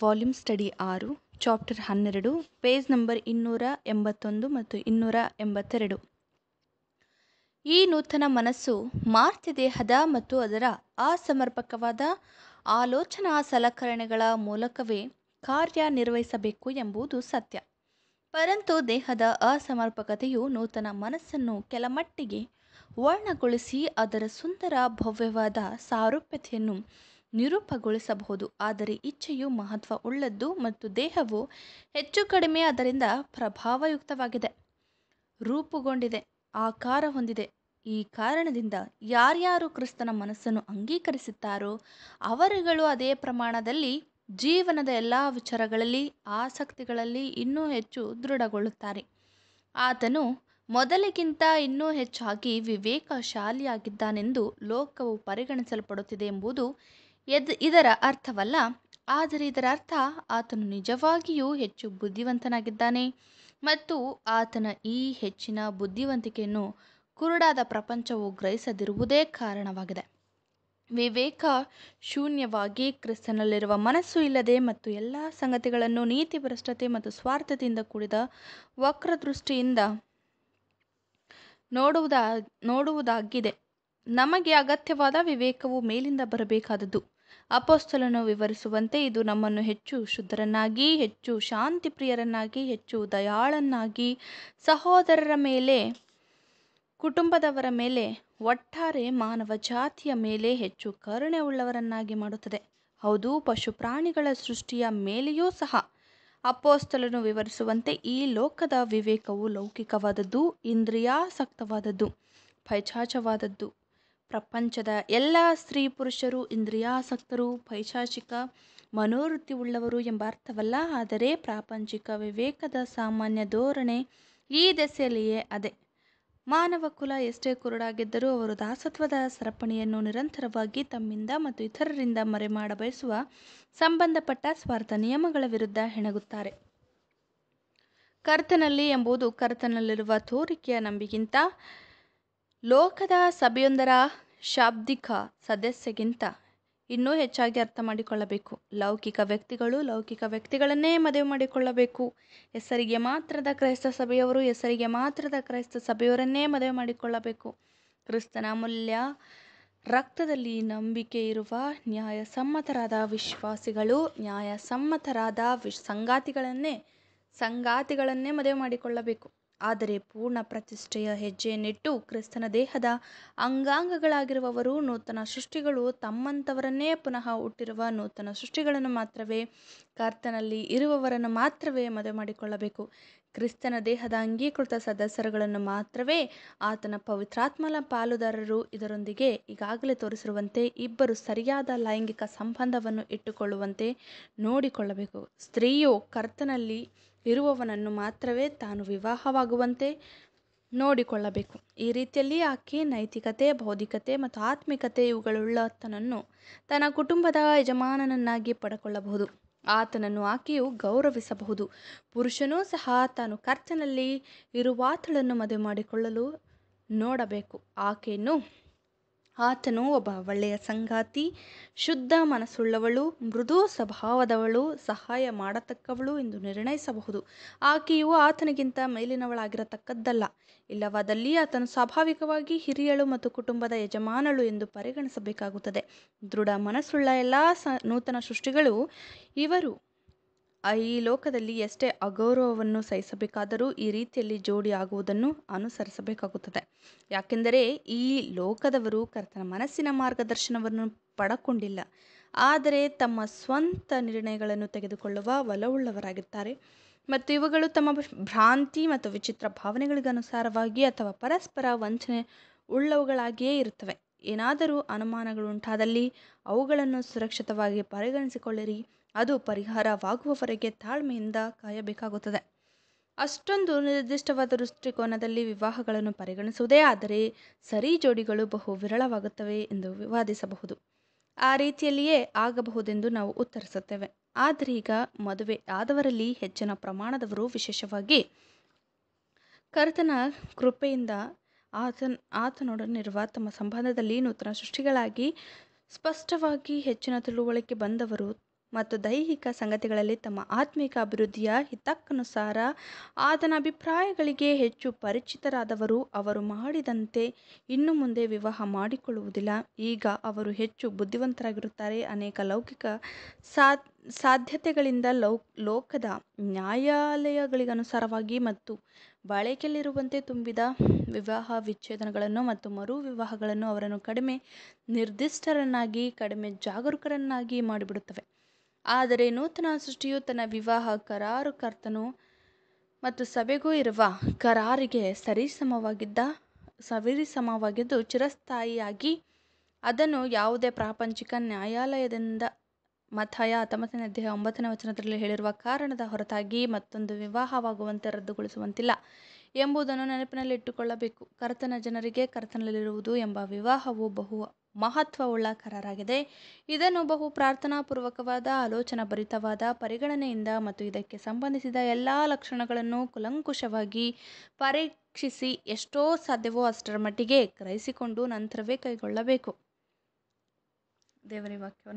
volume study ಆರು chapter ಹನ್ನೆರಡು page number ಇನ್ನೂರ ಎಂಬತ್ತೊಂದು ಮತ್ತು ಇನ್ನೂರ ಎಂಬತ್ತೆರಡು ಈ ನೂತನ ಮನಸ್ಸು ಮಾರ್ತ್ಯ ದೇಹದ ಮತ್ತು ಅದರ ಅಸಮರ್ಪಕವಾದ ಆಲೋಚನಾ ಸಲಕರಣೆಗಳ ಮೂಲಕವೇ ಕಾರ್ಯನಿರ್ವಹಿಸಬೇಕು ಎಂಬುದು ಸತ್ಯ ಪರಂತು ದೇಹದ ಅಸಮರ್ಪಕತೆಯು ನೂತನ ಮನಸ್ಸನ್ನು ಕೆಲಮಟ್ಟಿಗೆ ವರ್ಣಗೊಳಿಸಿ ಅದರ ಸುಂದರ ಭವ್ಯವಾದ ಸಾರೂಪ್ಯತೆಯನ್ನು ನಿರೂಪಗೊಳಿಸಬಹುದು ಆದರೆ ಇಚ್ಛೆಯು ಮಹತ್ವ ಉಳ್ಳದ್ದು ಮತ್ತು ದೇಹವು ಹೆಚ್ಚು ಕಡಿಮೆ ಅದರಿಂದ ಪ್ರಭಾವಯುಕ್ತವಾಗಿದೆ ರೂಪುಗೊಂಡಿದೆ ಆಕಾರ ಹೊಂದಿದೆ ಈ ಕಾರಣದಿಂದ ಯಾರ್ಯಾರು ಕ್ರಿಸ್ತನ ಮನಸ್ಸನ್ನು ಅಂಗೀಕರಿಸುತ್ತಾರೋ ಅವರುಗಳು ಅದೇ ಪ್ರಮಾಣದಲ್ಲಿ ಜೀವನದ ಎಲ್ಲ ವಿಚಾರಗಳಲ್ಲಿ ಆಸಕ್ತಿಗಳಲ್ಲಿ ಇನ್ನೂ ಹೆಚ್ಚು ದೃಢಗೊಳ್ಳುತ್ತಾರೆ ಆತನು ಮೊದಲಿಗಿಂತ ಇನ್ನೂ ಹೆಚ್ಚಾಗಿ ವಿವೇಕಶಾಲಿಯಾಗಿದ್ದಾನೆಂದು ಲೋಕವು ಪರಿಗಣಿಸಲ್ಪಡುತ್ತಿದೆ ಎಂಬುದು ಎದ್ ಇದರ ಅರ್ಥವಲ್ಲ ಆದರೆ ಇದರ ಅರ್ಥ ಆತನು ನಿಜವಾಗಿಯೂ ಹೆಚ್ಚು ಬುದ್ಧಿವಂತನಾಗಿದ್ದಾನೆ ಮತ್ತು ಆತನ ಈ ಹೆಚ್ಚಿನ ಬುದ್ಧಿವಂತಿಕೆಯನ್ನು ಕುರುಡಾದ ಪ್ರಪಂಚವು ಗ್ರಹಿಸದಿರುವುದೇ ಕಾರಣವಾಗಿದೆ ವಿವೇಕ ಶೂನ್ಯವಾಗಿ ಕ್ರಿಸ್ತನಲ್ಲಿರುವ ಮನಸ್ಸು ಇಲ್ಲದೆ ಮತ್ತು ಎಲ್ಲ ಸಂಗತಿಗಳನ್ನು ನೀತಿ ಭ್ರಷ್ಟತೆ ಮತ್ತು ಸ್ವಾರ್ಥದಿಂದ ಕೂಡಿದ ವಕ್ರದೃಷ್ಟಿಯಿಂದ ನೋಡುವುದ ನೋಡುವುದಾಗಿದೆ ನಮಗೆ ಅಗತ್ಯವಾದ ವಿವೇಕವು ಮೇಲಿಂದ ಬರಬೇಕಾದದ್ದು ಅಪೋಸ್ತಲನ್ನು ವಿವರಿಸುವಂತೆ ಇದು ನಮ್ಮನ್ನು ಹೆಚ್ಚು ಶುದ್ಧರನ್ನಾಗಿ ಹೆಚ್ಚು ಶಾಂತಿಪ್ರಿಯರನ್ನಾಗಿ ಹೆಚ್ಚು ದಯಾಳನ್ನಾಗಿ ಸಹೋದರರ ಮೇಲೆ ಕುಟುಂಬದವರ ಮೇಲೆ ಒಟ್ಟಾರೆ ಮಾನವ ಜಾತಿಯ ಮೇಲೆ ಹೆಚ್ಚು ಕರುಣೆ ಉಳ್ಳವರನ್ನಾಗಿ ಮಾಡುತ್ತದೆ ಹೌದು ಪಶು ಪ್ರಾಣಿಗಳ ಸೃಷ್ಟಿಯ ಮೇಲೆಯೂ ಸಹ ಅಪ್ಪೋಸ್ತಲನ್ನು ವಿವರಿಸುವಂತೆ ಈ ಲೋಕದ ವಿವೇಕವು ಲೌಕಿಕವಾದದ್ದು ಇಂದ್ರಿಯಾಸಕ್ತವಾದದ್ದು ಪೈಚಾಚವಾದದ್ದು ಪ್ರಪಂಚದ ಎಲ್ಲ ಸ್ತ್ರೀ ಪುರುಷರು ಇಂದ್ರಿಯಾಸಕ್ತರು ಪೈಶಾಚಿಕ ಮನೋವೃತ್ತಿ ಉಳ್ಳವರು ಎಂಬ ಅರ್ಥವಲ್ಲ ಆದರೆ ಪ್ರಾಪಂಚಿಕ ವಿವೇಕದ ಸಾಮಾನ್ಯ ಧೋರಣೆ ಈ ದೆಸೆಯಲ್ಲಿಯೇ ಅದೇ ಮಾನವ ಕುಲ ಎಷ್ಟೇ ಕುರುಡಾಗಿದ್ದರೂ ಅವರು ದಾಸತ್ವದ ಸರಪಣಿಯನ್ನು ನಿರಂತರವಾಗಿ ತಮ್ಮಿಂದ ಮತ್ತು ಇತರರಿಂದ ಮರೆಮಾಡ ಬಯಸುವ ಸಂಬಂಧಪಟ್ಟ ಸ್ವಾರ್ಥ ನಿಯಮಗಳ ವಿರುದ್ಧ ಹೆಣಗುತ್ತಾರೆ ಕರ್ತನಲ್ಲಿ ಎಂಬುದು ಕರ್ತನಲ್ಲಿರುವ ತೋರಿಕೆಯ ನಂಬಿಗಿಂತ ಲೋಕದ ಸಭೆಯೊಂದರ ಶಾಬ್ದಿಕ ಸದಸ್ಯೆಗಿಂತ ಇನ್ನೂ ಹೆಚ್ಚಾಗಿ ಅರ್ಥ ಮಾಡಿಕೊಳ್ಳಬೇಕು ಲೌಕಿಕ ವ್ಯಕ್ತಿಗಳು ಲೌಕಿಕ ವ್ಯಕ್ತಿಗಳನ್ನೇ ಮದುವೆ ಮಾಡಿಕೊಳ್ಳಬೇಕು ಹೆಸರಿಗೆ ಮಾತ್ರದ ಕ್ರೈಸ್ತ ಸಭೆಯವರು ಹೆಸರಿಗೆ ಮಾತ್ರದ ಕ್ರೈಸ್ತ ಸಭೆಯವರನ್ನೇ ಮದುವೆ ಮಾಡಿಕೊಳ್ಳಬೇಕು ಕ್ರಿಸ್ತನ ಅಮೂಲ್ಯ ರಕ್ತದಲ್ಲಿ ನಂಬಿಕೆ ಇರುವ ನ್ಯಾಯಸಮ್ಮತರಾದ ವಿಶ್ವಾಸಿಗಳು ನ್ಯಾಯಸಮ್ಮತರಾದ ವಿಶ್ ಸಂಗಾತಿಗಳನ್ನೇ ಸಂಗಾತಿಗಳನ್ನೇ ಮದುವೆ ಮಾಡಿಕೊಳ್ಳಬೇಕು ಆದರೆ ಪೂರ್ಣ ಪ್ರತಿಷ್ಠೆಯ ಹೆಜ್ಜೆಯನ್ನಿಟ್ಟು ಕ್ರಿಸ್ತನ ದೇಹದ ಅಂಗಾಂಗಗಳಾಗಿರುವವರು ನೂತನ ಸೃಷ್ಟಿಗಳು ತಮ್ಮಂಥವರನ್ನೇ ಪುನಃ ಹುಟ್ಟಿರುವ ನೂತನ ಸೃಷ್ಟಿಗಳನ್ನು ಮಾತ್ರವೇ ಕರ್ತನಲ್ಲಿ ಇರುವವರನ್ನು ಮಾತ್ರವೇ ಮದುವೆ ಮಾಡಿಕೊಳ್ಳಬೇಕು ಕ್ರಿಸ್ತನ ದೇಹದ ಅಂಗೀಕೃತ ಸದಸ್ಯರುಗಳನ್ನು ಮಾತ್ರವೇ ಆತನ ಪವಿತ್ರಾತ್ಮನ ಪಾಲುದಾರರು ಇದರೊಂದಿಗೆ ಈಗಾಗಲೇ ತೋರಿಸಿರುವಂತೆ ಇಬ್ಬರು ಸರಿಯಾದ ಲೈಂಗಿಕ ಸಂಬಂಧವನ್ನು ಇಟ್ಟುಕೊಳ್ಳುವಂತೆ ನೋಡಿಕೊಳ್ಳಬೇಕು ಸ್ತ್ರೀಯು ಕರ್ತನಲ್ಲಿ ಇರುವವನನ್ನು ಮಾತ್ರವೇ ತಾನು ವಿವಾಹವಾಗುವಂತೆ ನೋಡಿಕೊಳ್ಳಬೇಕು ಈ ರೀತಿಯಲ್ಲಿ ಆಕೆ ನೈತಿಕತೆ ಬೌದ್ಧಿಕತೆ ಮತ್ತು ಆತ್ಮಿಕತೆ ಇವುಗಳುಳ್ಳ ತನ್ನ ಕುಟುಂಬದ ಯಜಮಾನನನ್ನಾಗಿ ಪಡ್ಕೊಳ್ಳಬಹುದು ಆತನನ್ನು ಆಕೆಯು ಗೌರವಿಸಬಹುದು ಪುರುಷನೂ ಸಹ ತಾನು ಕರ್ತನಲ್ಲಿ ಇರುವಾತಳನ್ನು ಮದುವೆ ಮಾಡಿಕೊಳ್ಳಲು ನೋಡಬೇಕು ಆಕೆಯನ್ನು ಆತನು ಒಬ್ಬ ಒಳ್ಳೆಯ ಸಂಗಾತಿ ಶುದ್ಧ ಮನಸ್ಸುಳ್ಳವಳು ಮೃದು ಸ್ವಭಾವದವಳು ಸಹಾಯ ಮಾಡತಕ್ಕವಳು ಎಂದು ನಿರ್ಣಯಿಸಬಹುದು ಆಕೆಯು ಆತನಿಗಿಂತ ಮೇಲಿನವಳಾಗಿರತಕ್ಕದ್ದಲ್ಲ ಇಲ್ಲವಾದಲ್ಲಿ ಆತನು ಸ್ವಾಭಾವಿಕವಾಗಿ ಹಿರಿಯಳು ಮತ್ತು ಕುಟುಂಬದ ಯಜಮಾನಳು ಎಂದು ಪರಿಗಣಿಸಬೇಕಾಗುತ್ತದೆ ದೃಢ ಮನಸ್ಸುಳ್ಳ ಎಲ್ಲ ಸ ನೂತನ ಸೃಷ್ಟಿಗಳು ಇವರು ಈ ಲೋಕದಲ್ಲಿ ಎಷ್ಟೇ ಅಗೌರವವನ್ನು ಸಹಿಸಬೇಕಾದರೂ ಈ ರೀತಿಯಲ್ಲಿ ಜೋಡಿ ಆಗುವುದನ್ನು ಅನುಸರಿಸಬೇಕಾಗುತ್ತದೆ ಯಾಕೆಂದರೆ ಈ ಲೋಕದವರು ಕರ್ತನ ಮನಸ್ಸಿನ ಮಾರ್ಗದರ್ಶನವನ್ನು ಪಡಕೊಂಡಿಲ್ಲ ಆದರೆ ತಮ್ಮ ಸ್ವಂತ ನಿರ್ಣಯಗಳನ್ನು ತೆಗೆದುಕೊಳ್ಳುವ ಒಲವುಳ್ಳವರಾಗಿರ್ತಾರೆ ಮತ್ತು ಇವುಗಳು ತಮ್ಮ ಭ್ರಾಂತಿ ಮತ್ತು ವಿಚಿತ್ರ ಭಾವನೆಗಳಿಗನುಸಾರವಾಗಿ ಅಥವಾ ಪರಸ್ಪರ ವಂಚನೆ ಉಳ್ಳವುಗಳಾಗಿಯೇ ಇರುತ್ತವೆ ಏನಾದರೂ ಅನುಮಾನಗಳುಂಟಾದಲ್ಲಿ ಅವುಗಳನ್ನು ಸುರಕ್ಷಿತವಾಗಿ ಪರಿಗಣಿಸಿಕೊಳ್ಳಿರಿ ಅದು ಪರಿಹಾರವಾಗುವವರೆಗೆ ತಾಳ್ಮೆಯಿಂದ ಕಾಯಬೇಕಾಗುತ್ತದೆ ಅಷ್ಟೊಂದು ನಿರ್ದಿಷ್ಟವಾದ ದೃಷ್ಟಿಕೋನದಲ್ಲಿ ವಿವಾಹಗಳನ್ನು ಪರಿಗಣಿಸುವುದೇ ಆದರೆ ಸರಿ ಜೋಡಿಗಳು ಬಹು ವಿರಳವಾಗುತ್ತವೆ ಎಂದು ವಿವಾದಿಸಬಹುದು ಆ ರೀತಿಯಲ್ಲಿಯೇ ಆಗಬಹುದೆಂದು ನಾವು ಉತ್ತರಿಸುತ್ತೇವೆ ಆದರೆ ಈಗ ಮದುವೆ ಆದವರಲ್ಲಿ ಹೆಚ್ಚಿನ ಪ್ರಮಾಣದವರು ವಿಶೇಷವಾಗಿ ಕರ್ತನ ಕೃಪೆಯಿಂದ ಆತನ ಇರುವ ತಮ್ಮ ಸಂಬಂಧದಲ್ಲಿ ನೂತನ ಸೃಷ್ಟಿಗಳಾಗಿ ಸ್ಪಷ್ಟವಾಗಿ ಹೆಚ್ಚಿನ ತಿಳುವಳಿಕೆ ಬಂದವರು ಮತ್ತು ದೈಹಿಕ ಸಂಗತಿಗಳಲ್ಲಿ ತಮ್ಮ ಆತ್ಮಿಕ ಅಭಿವೃದ್ಧಿಯ ಹಿತಕ್ಕನುಸಾರ ಆತನ ಅಭಿಪ್ರಾಯಗಳಿಗೆ ಹೆಚ್ಚು ಪರಿಚಿತರಾದವರು ಅವರು ಮಾಡಿದಂತೆ ಇನ್ನು ಮುಂದೆ ವಿವಾಹ ಮಾಡಿಕೊಳ್ಳುವುದಿಲ್ಲ ಈಗ ಅವರು ಹೆಚ್ಚು ಬುದ್ಧಿವಂತರಾಗಿರುತ್ತಾರೆ ಅನೇಕ ಲೌಕಿಕ ಸಾ ಸಾಧ್ಯತೆಗಳಿಂದ ಲೋಕದ ನ್ಯಾಯಾಲಯಗಳಿಗನುಸಾರವಾಗಿ ಮತ್ತು ಬಳಕೆಯಲ್ಲಿರುವಂತೆ ತುಂಬಿದ ವಿವಾಹ ವಿಚ್ಛೇದನಗಳನ್ನು ಮತ್ತು ಮರು ವಿವಾಹಗಳನ್ನು ಅವರನ್ನು ಕಡಿಮೆ ನಿರ್ದಿಷ್ಟರನ್ನಾಗಿ ಕಡಿಮೆ ಜಾಗರೂಕರನ್ನಾಗಿ ಮಾಡಿಬಿಡುತ್ತವೆ ಆದರೆ ನೂತನ ಸೃಷ್ಟಿಯು ತನ್ನ ವಿವಾಹ ಕರ್ತನು ಮತ್ತು ಸಭೆಗೂ ಇರುವ ಕರಾರಿಗೆ ಸರಿಸಮವಾಗಿದ್ದ ಸರಿಸಮವಾಗಿದ್ದು ಚಿರಸ್ಥಾಯಿಯಾಗಿ ಅದನ್ನು ಯಾವುದೇ ಪ್ರಾಪಂಚಿಕ ನ್ಯಾಯಾಲಯದಿಂದ ಮಥಾಯ ಹತ್ತೊಂಬತ್ತನೇ ಅಧ್ಯಾಯ ಒಂಬತ್ತನೇ ವಚನದಲ್ಲಿ ಹೇಳಿರುವ ಕಾರಣದ ಹೊರತಾಗಿ ಮತ್ತೊಂದು ವಿವಾಹವಾಗುವಂತೆ ರದ್ದುಗೊಳಿಸುವಂತಿಲ್ಲ ಎಂಬುದನ್ನು ನೆನಪಿನಲ್ಲಿಟ್ಟುಕೊಳ್ಳಬೇಕು ಕರ್ತನ ಜನರಿಗೆ ಕರ್ತನಲ್ಲಿರುವುದು ಎಂಬ ವಿವಾಹವು ಬಹು ಮಹತ್ವವುಳ್ಳ ಕರಾರಾಗಿದೆ ಇದನ್ನು ಬಹು ಪ್ರಾರ್ಥನಾಪೂರ್ವಕವಾದ ಭರಿತವಾದ ಪರಿಗಣನೆಯಿಂದ ಮತ್ತು ಇದಕ್ಕೆ ಸಂಬಂಧಿಸಿದ ಎಲ್ಲ ಲಕ್ಷಣಗಳನ್ನು ಕುಲಂಕುಷವಾಗಿ ಪರೀಕ್ಷಿಸಿ ಎಷ್ಟೋ ಸಾಧ್ಯವೋ ಅಷ್ಟರ ಮಟ್ಟಿಗೆ ಗ್ರಹಿಸಿಕೊಂಡು ನಂತರವೇ ಕೈಗೊಳ್ಳಬೇಕು ದೇವರ ವಾಕ್ಯವನ್ನು